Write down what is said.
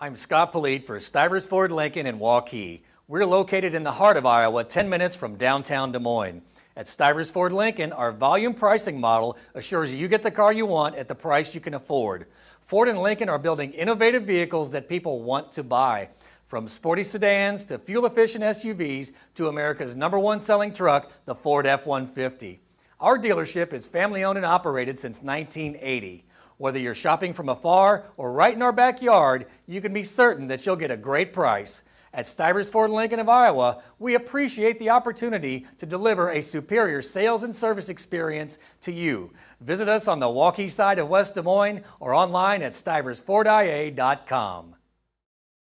I'm Scott Polite for Stivers Ford Lincoln in Waukee. We're located in the heart of Iowa, 10 minutes from downtown Des Moines. At Stivers Ford Lincoln, our volume pricing model assures you get the car you want at the price you can afford. Ford and Lincoln are building innovative vehicles that people want to buy. From sporty sedans to fuel-efficient SUVs to America's number one selling truck, the Ford F-150. Our dealership is family-owned and operated since 1980. Whether you're shopping from afar or right in our backyard, you can be certain that you'll get a great price. At Ford Lincoln of Iowa, we appreciate the opportunity to deliver a superior sales and service experience to you. Visit us on the walkie side of West Des Moines or online at stiversfordia.com.